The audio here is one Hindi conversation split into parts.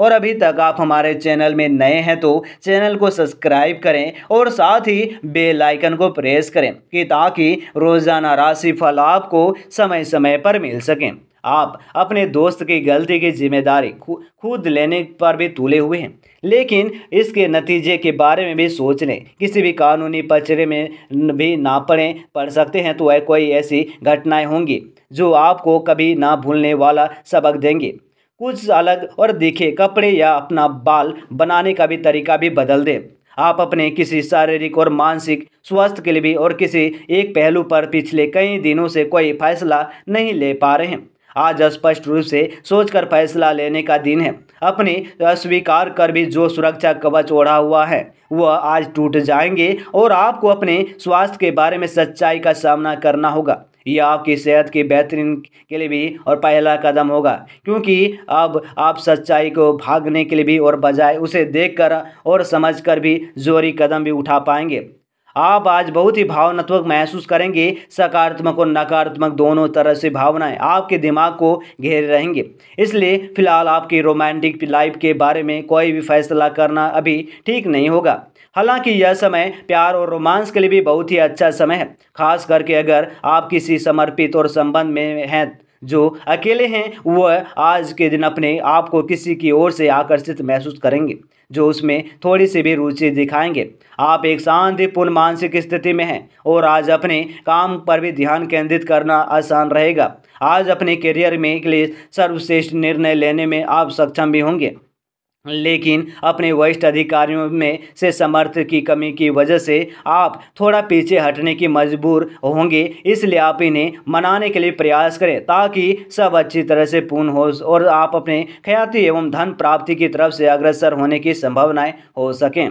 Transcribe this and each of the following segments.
और अभी तक आप हमारे चैनल में नए हैं तो चैनल को सब्सक्राइब करें और साथ ही बेल आइकन को प्रेस करें कि ताकि रोज़ाना राशि फल आपको समय समय पर मिल सकें आप अपने दोस्त की गलती की जिम्मेदारी खुद लेने पर भी तुले हुए हैं लेकिन इसके नतीजे के बारे में भी सोच लें किसी भी कानूनी पचरे में भी ना पड़े पड़ सकते हैं तो वह कोई ऐसी घटनाएं होंगी जो आपको कभी ना भूलने वाला सबक देंगे कुछ अलग और दिखे कपड़े या अपना बाल बनाने का भी तरीका भी बदल दें आप अपने किसी शारीरिक और मानसिक स्वास्थ्य के लिए भी और किसी एक पहलू पर पिछले कई दिनों से कोई फैसला नहीं ले पा रहे हैं आज स्पष्ट रूप से सोचकर फैसला लेने का दिन है अपने अस्वीकार कर भी जो सुरक्षा कवच ओढ़ा हुआ है वह आज टूट जाएंगे और आपको अपने स्वास्थ्य के बारे में सच्चाई का सामना करना होगा ये आपकी सेहत की बेहतरीन के लिए भी और पहला कदम होगा क्योंकि अब आप सच्चाई को भागने के लिए भी और बजाय उसे देखकर और समझकर भी जोरी कदम भी उठा पाएंगे आप आज बहुत ही भावनात्मक महसूस करेंगे सकारात्मक और नकारात्मक दोनों तरह से भावनाएं आपके दिमाग को घेरे रहेंगे इसलिए फिलहाल आपकी रोमांटिक लाइफ के बारे में कोई भी फैसला करना अभी ठीक नहीं होगा हालांकि यह समय प्यार और रोमांस के लिए भी बहुत ही अच्छा समय है खास करके अगर आप किसी समर्पित और संबंध में हैं जो अकेले हैं वह आज के दिन अपने आप को किसी की ओर से आकर्षित महसूस करेंगे जो उसमें थोड़ी सी भी रुचि दिखाएंगे आप एक शांतिपूर्ण मानसिक स्थिति में हैं और आज अपने काम पर भी ध्यान केंद्रित करना आसान रहेगा आज अपने करियर में के लिए सर्वश्रेष्ठ निर्णय लेने में आप सक्षम भी होंगे लेकिन अपने वरिष्ठ अधिकारियों में से समर्थ की कमी की वजह से आप थोड़ा पीछे हटने की मजबूर होंगे इसलिए आप इन्हें मनाने के लिए प्रयास करें ताकि सब अच्छी तरह से पूर्ण हो और आप अपने ख्याति एवं धन प्राप्ति की तरफ से अग्रसर होने की संभावनाएं हो सकें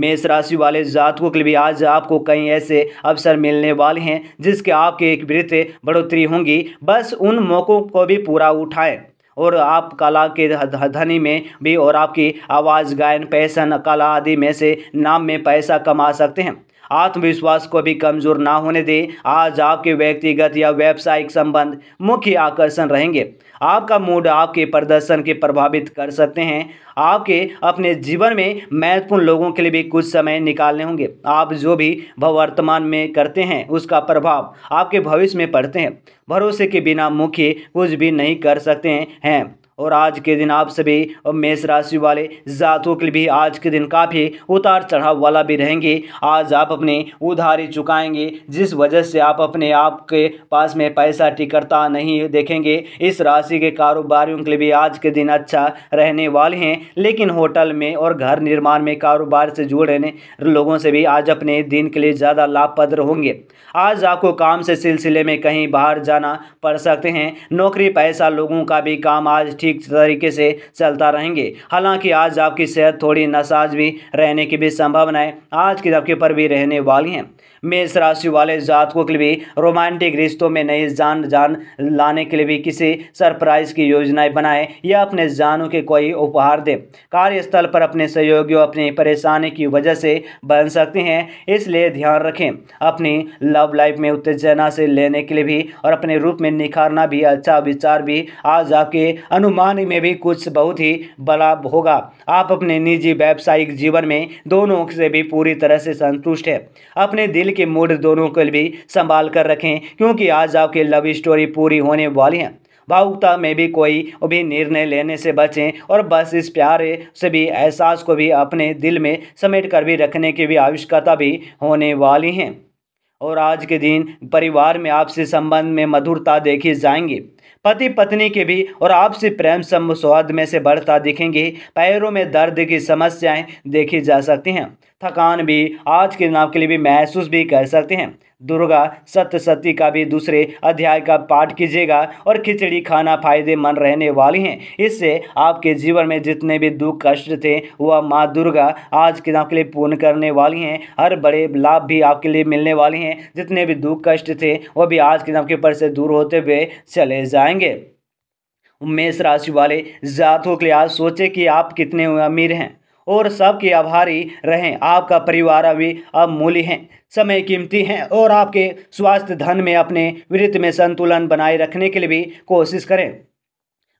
मेष राशि वाले जातकों के लिए भी आज आपको कई ऐसे अवसर मिलने वाले हैं जिसके आपके एक वृत्त बढ़ोतरी होंगी बस उन मौक़ों को भी पूरा उठाएँ और आप कला के धनी में भी और आपकी आवाज़ गायन पैसन कला आदि में से नाम में पैसा कमा सकते हैं आत्मविश्वास को भी कमजोर ना होने दें आज आपके व्यक्तिगत या व्यावसायिक संबंध मुख्य आकर्षण रहेंगे आपका मूड आपके प्रदर्शन के प्रभावित कर सकते हैं आपके अपने जीवन में महत्वपूर्ण लोगों के लिए भी कुछ समय निकालने होंगे आप जो भी वर्तमान में करते हैं उसका प्रभाव आपके भविष्य में पड़ते हैं भरोसे के बिना मुख्य कुछ भी नहीं कर सकते हैं और आज के दिन आप सभी और मेष राशि वाले जातों के लिए भी आज के दिन काफ़ी उतार चढ़ाव वाला भी रहेंगे आज आप अपने उधारी चुकाएंगे जिस वजह से आप अपने आप के पास में पैसा टिकरता नहीं देखेंगे इस राशि के कारोबारियों के लिए भी आज के दिन अच्छा रहने वाले हैं लेकिन होटल में और घर निर्माण में कारोबार से जुड़े लोगों से भी आज अपने दिन के लिए ज़्यादा लाभप्रद होंगे आज आपको काम से सिलसिले में कहीं बाहर जाना पड़ सकते हैं नौकरी पैसा लोगों का भी काम आज ठीक तरीके से चलता रहेंगे हालांकि आज आपकी सेहत थोड़ी नसाज भी रहने की भी संभावनाएं आज की धबके पर भी रहने वाली हैं मेष राशि वाले जातकों के लिए भी रोमांटिक रिश्तों में नई जान जान लाने के लिए भी किसी सरप्राइज की योजनाएं बनाएं या अपने जानों के कोई उपहार दें कार्यस्थल पर अपने सहयोगियों अपनी परेशानी की वजह से बन सकते हैं इसलिए ध्यान रखें अपनी लव लाइफ में उत्तेजना से लेने के लिए भी और अपने रूप में निखारना भी अच्छा विचार भी आज आपके अनु मान्य में भी कुछ बहुत ही बड़ा होगा आप अपने निजी व्यावसायिक जीवन में दोनों से भी पूरी तरह से संतुष्ट है अपने दिल के मूड दोनों को भी संभाल कर रखें क्योंकि आज आपकी लव स्टोरी पूरी होने वाली है भावुकता में भी कोई भी निर्णय लेने से बचें और बस इस प्यार से भी एहसास को भी अपने दिल में समेट कर भी रखने की भी आवश्यकता भी होने वाली हैं और आज के दिन परिवार में आपसी संबंध में मधुरता देखी जाएंगी पति पत्नी के भी और आपसी प्रेम सौहार्द में से बढ़ता दिखेंगे पैरों में दर्द की समस्याएं देखी जा सकती हैं थकान भी आज के दिन आपके लिए भी महसूस भी कर सकते हैं दुर्गा सती का भी दूसरे अध्याय का पाठ कीजिएगा और खिचड़ी खाना फायदेमंद रहने वाली हैं इससे आपके जीवन में जितने भी दुख कष्ट थे वह माँ दुर्गा आज के आपके लिए पूर्ण करने वाली हैं हर बड़े लाभ भी आपके लिए मिलने वाले हैं जितने भी दुख कष्ट थे वह भी आज के नाम के ऊपर से दूर होते हुए चले जाएंगे मेष राशि वाले जातकों के लिए आज सोचें कि आप कितने अमीर हैं और सबके आभारी रहें आपका परिवार अभी अमूल्य है समय कीमती हैं और आपके स्वास्थ्य धन में अपने वृत्त में संतुलन बनाए रखने के लिए भी कोशिश करें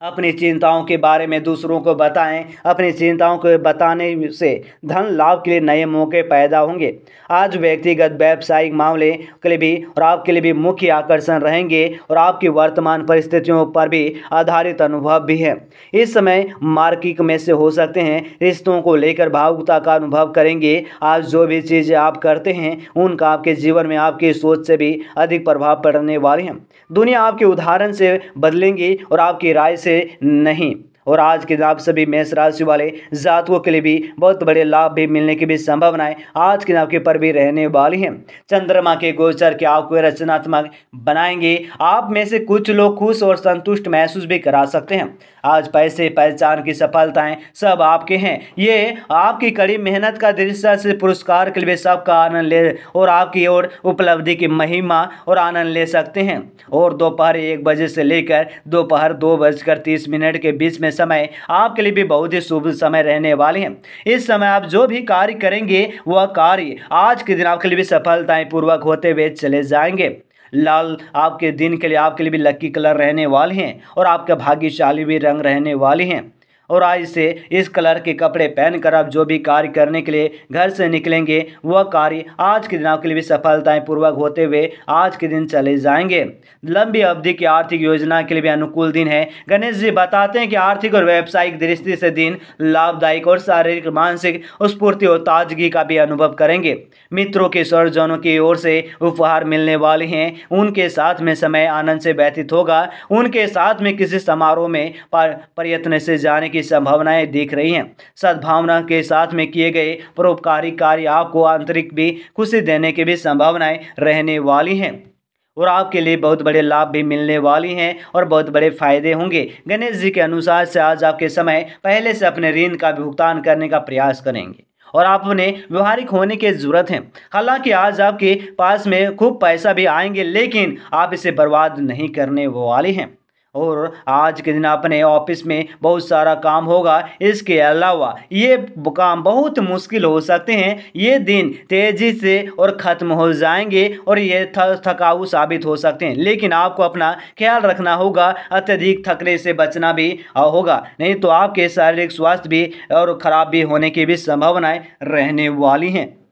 अपनी चिंताओं के बारे में दूसरों को बताएं अपनी चिंताओं को बताने से धन लाभ के लिए नए मौके पैदा होंगे आज व्यक्तिगत व्यावसायिक मामले के लिए भी और आपके लिए भी मुख्य आकर्षण रहेंगे और आपकी वर्तमान परिस्थितियों पर भी आधारित अनुभव भी है इस समय मार्किक में से हो सकते हैं रिश्तों को लेकर भावुकता का अनुभव करेंगे आज जो भी चीज़ें आप करते हैं उनका आपके जीवन में आपकी सोच से भी अधिक प्रभाव पड़ने वाले हैं दुनिया आपके उदाहरण से बदलेंगी और आपकी राय से नहीं और आज के दिन आप सभी मेष राशि वाले जातकों के लिए भी बहुत बड़े लाभ भी मिलने की भी संभावनाएं आज के दिन आपके पर भी रहने वाली हैं चंद्रमा के गोचर के आपको रचनात्मक बनाएंगे आप में से कुछ लोग खुश और संतुष्ट महसूस भी करा सकते हैं आज पैसे पहचान की सफलताएं सब आपके हैं ये आपकी कड़ी मेहनत का दृश्य से पुरस्कार के लिए सबका आनंद ले और आपकी ओर उपलब्धि की महिमा और आनंद ले सकते हैं और दोपहर एक बजे से लेकर दोपहर दो, दो बजकर तीस मिनट के बीच में समय आपके लिए भी बहुत ही शुभ समय रहने वाले हैं इस समय आप जो भी कार्य करेंगे वह कार्य आज के दिन आपके लिए भी सफलताएं पूर्वक होते हुए चले जाएंगे लाल आपके दिन के लिए आपके लिए भी लकी कलर रहने वाले हैं और आपका भाग्यशाली भी रंग रहने वाले हैं और आज से इस कलर के कपड़े पहनकर आप जो भी कार्य करने के लिए घर से निकलेंगे वह कार्य आज के दिन आपके लिए भी सफलताएं पूर्वक होते हुए आज के दिन चले जाएंगे लंबी अवधि की आर्थिक योजना के लिए भी अनुकूल दिन है गणेश जी बताते हैं कि आर्थिक और व्यावसायिक दृष्टि से दिन लाभदायक और शारीरिक मानसिक स्फूर्ति और ताजगी का भी अनुभव करेंगे मित्रों के स्वरजनों की ओर से उपहार मिलने वाले हैं उनके साथ में समय आनंद से व्यतीत होगा उनके साथ में किसी समारोह में प्रयत्न से जाने की संभावनाएं दिख रही हैं सद्भावना के साथ में किए गए परोपकारी कार्य आपको आंतरिक भी खुशी देने की भी संभावनाएं रहने वाली हैं और आपके लिए बहुत बड़े लाभ भी मिलने वाली हैं और बहुत बड़े फायदे होंगे गणेश जी के अनुसार से आज आपके समय पहले से अपने ऋण का भुगतान करने का प्रयास करेंगे और आप उन्हें व्यवहारिक होने की ज़रूरत है हालांकि आज आपके पास में खूब पैसा भी आएंगे लेकिन आप इसे बर्बाद नहीं करने वाले हैं और आज के दिन अपने ऑफिस में बहुत सारा काम होगा इसके अलावा ये काम बहुत मुश्किल हो सकते हैं ये दिन तेज़ी से और ख़त्म हो जाएंगे और ये थकाऊ साबित हो सकते हैं लेकिन आपको अपना ख्याल रखना होगा अत्यधिक थकने से बचना भी होगा नहीं तो आपके शारीरिक स्वास्थ्य भी और ख़राब भी होने की भी संभावनाएं रहने वाली हैं